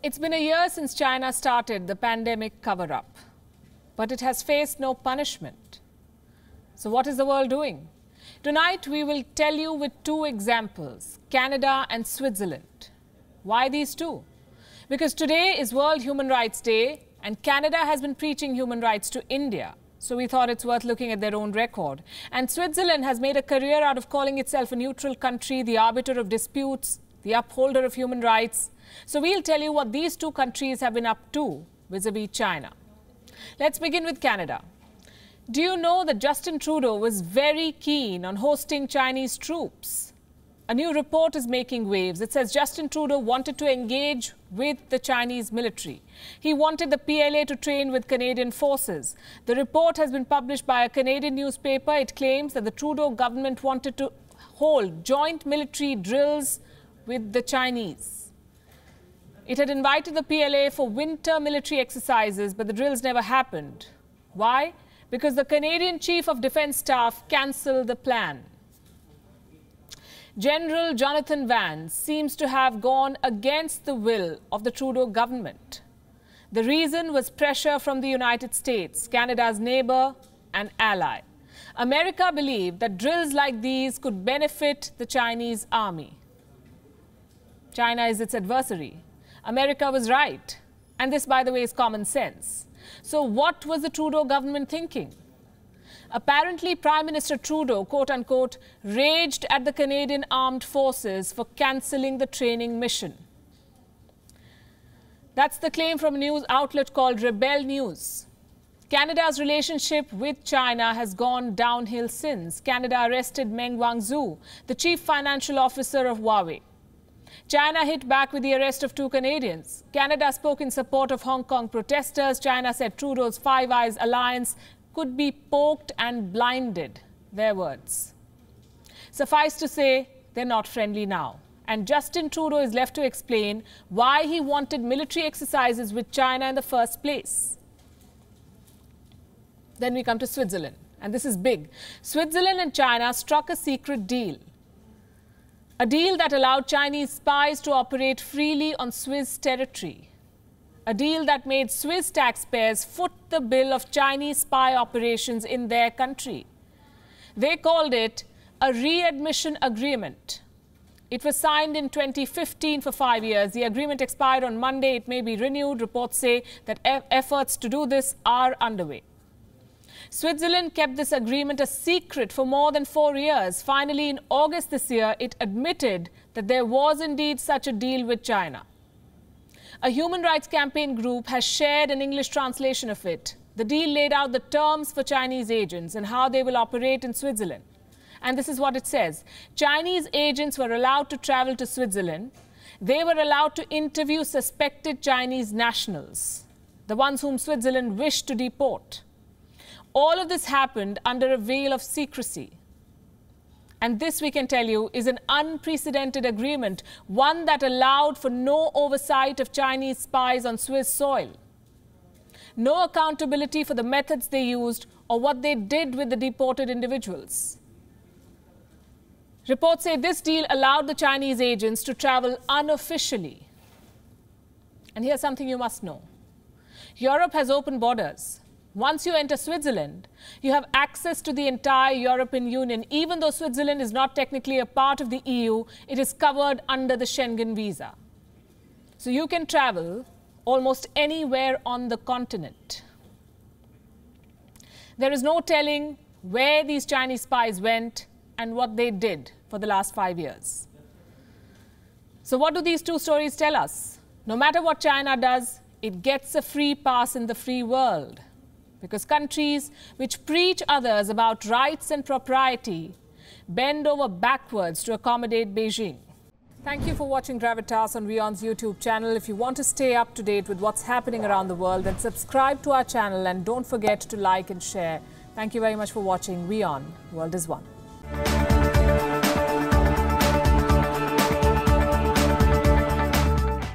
It's been a year since China started the pandemic cover up, but it has faced no punishment. So, what is the world doing? Tonight, we will tell you with two examples Canada and Switzerland. Why these two? Because today is World Human Rights Day, and Canada has been preaching human rights to India. So we thought it's worth looking at their own record. And Switzerland has made a career out of calling itself a neutral country, the arbiter of disputes the upholder of human rights. So we'll tell you what these two countries have been up to vis-a-vis -vis China. Let's begin with Canada. Do you know that Justin Trudeau was very keen on hosting Chinese troops? A new report is making waves. It says Justin Trudeau wanted to engage with the Chinese military. He wanted the PLA to train with Canadian forces. The report has been published by a Canadian newspaper. It claims that the Trudeau government wanted to hold joint military drills with the Chinese. It had invited the PLA for winter military exercises, but the drills never happened. Why? Because the Canadian Chief of Defense Staff cancelled the plan. General Jonathan Vance seems to have gone against the will of the Trudeau government. The reason was pressure from the United States, Canada's neighbor and ally. America believed that drills like these could benefit the Chinese army. China is its adversary. America was right. And this, by the way, is common sense. So, what was the Trudeau government thinking? Apparently, Prime Minister Trudeau, quote unquote, raged at the Canadian Armed Forces for cancelling the training mission. That's the claim from a news outlet called Rebel News. Canada's relationship with China has gone downhill since Canada arrested Meng Wanzhou, the chief financial officer of Huawei. China hit back with the arrest of two Canadians. Canada spoke in support of Hong Kong protesters. China said Trudeau's Five Eyes alliance could be poked and blinded. Their words. Suffice to say, they're not friendly now. And Justin Trudeau is left to explain why he wanted military exercises with China in the first place. Then we come to Switzerland. And this is big. Switzerland and China struck a secret deal a deal that allowed Chinese spies to operate freely on Swiss territory. A deal that made Swiss taxpayers foot the bill of Chinese spy operations in their country. They called it a readmission agreement. It was signed in 2015 for five years. The agreement expired on Monday. It may be renewed. Reports say that efforts to do this are underway. Switzerland kept this agreement a secret for more than four years. Finally, in August this year, it admitted that there was indeed such a deal with China. A human rights campaign group has shared an English translation of it. The deal laid out the terms for Chinese agents and how they will operate in Switzerland. And this is what it says Chinese agents were allowed to travel to Switzerland. They were allowed to interview suspected Chinese nationals, the ones whom Switzerland wished to deport. All of this happened under a veil of secrecy. And this, we can tell you, is an unprecedented agreement, one that allowed for no oversight of Chinese spies on Swiss soil, no accountability for the methods they used or what they did with the deported individuals. Reports say this deal allowed the Chinese agents to travel unofficially. And here's something you must know Europe has open borders. Once you enter Switzerland, you have access to the entire European Union. Even though Switzerland is not technically a part of the EU, it is covered under the Schengen visa. So you can travel almost anywhere on the continent. There is no telling where these Chinese spies went and what they did for the last five years. So, what do these two stories tell us? No matter what China does, it gets a free pass in the free world. Because countries which preach others about rights and propriety bend over backwards to accommodate Beijing. Thank you for watching Gravitas on Rion's YouTube channel. If you want to stay up to date with what's happening around the world, then subscribe to our channel and don't forget to like and share. Thank you very much for watching Rion. World is One.